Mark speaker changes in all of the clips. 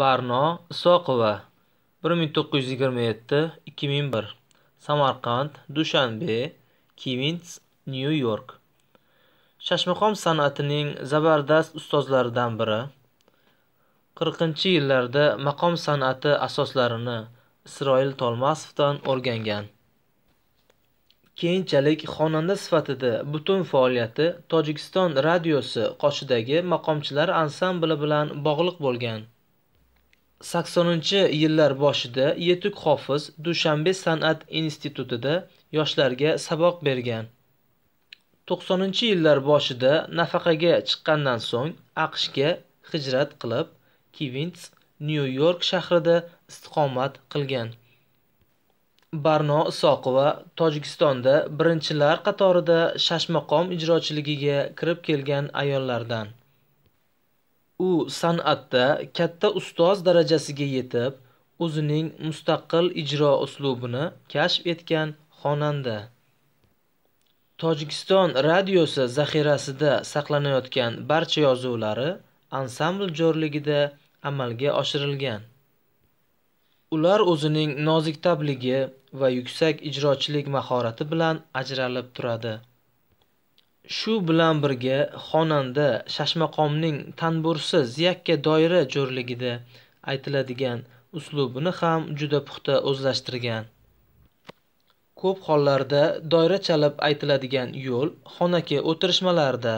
Speaker 1: barno isoqova 1927-2001 samarqand dushanbe kivins nyu york shashmaqom san'atining zabardast ustozlaridan biri 40 yillarda maqom san'ati asoslarini isroil tolmasovdan o'rgangan keyinchalik xonanda sifatida butun faoliyati tojikiston radiosi qoshidagi maqomchilar ansambli bilan bog'liq bo'lgan saksoninchi yillar boshida yetuk hofiz dushanbe san'at institutida yoshlarga saboq bergan to'qsoninchi yillar boshida nafaqaga chiqqandan so'ng aqshga hijrat qilib kivins nyu york shahrida istiqomat qilgan barno isoqova tojikistonda birinchilar qatorida shashmaqom ijrochiligiga kirib kelgan ayollardan U san'atda katta ustoz darajasiga yetib o'zining mustaqil ijro uslubini kashf etgan xonanda. Tojikiston radiosi zaxirasida saqlanayotgan barcha yozuvlari ansambl jo'rligida amalga oshirilgan. Ular o'zining nozik tabligi va yuksak ijrochilik mahorati bilan ajralib turadi. shu bilan birga xonanda shashmaqomning tanbursiz yakka doira jo'rligida aytiladigan uslubini ham juda puxta o'zlashtirgan ko'p hollarda doira chalib aytiladigan yo'l xonaki o'tirishmalarda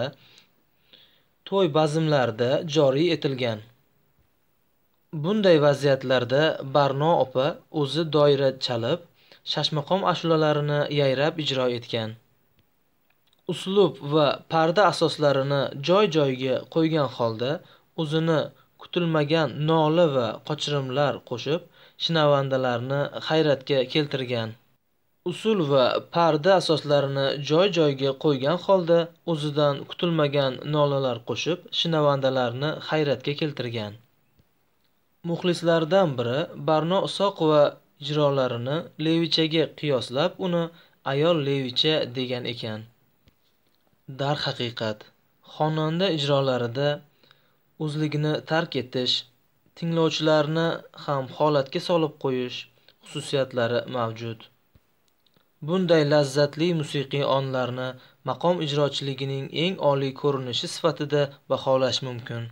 Speaker 1: to'y bazmlarda joriy etilgan bunday vaziyatlarda barno opa o'zi doira chalib shashmaqom ashulalarini yayrab ijro etgan uslub va parda asoslarini joy joyiga qo'ygan holda o'zini kutilmagan nola va qochirimlar qo'shib shinavandalarni hayratga keltirgan usul va parda asoslarini joy joyiga qo'ygan holda o'zidan kutilmagan nolalar qo'shib shinavandalarni hayratga keltirgan muxlislardan biri barno isoqova ijrolarini levichaga qiyoslab uni ayol levicha degan ekan darhaqiqat xonanda ijrolarida o'zligini tark etish tinglovchilarni ham holatga solib qo'yish xususiyatlari mavjud bunday lazzatli musiqiy onlarni maqom ijrochiligining eng oliy ko'rinishi sifatida baholash mumkin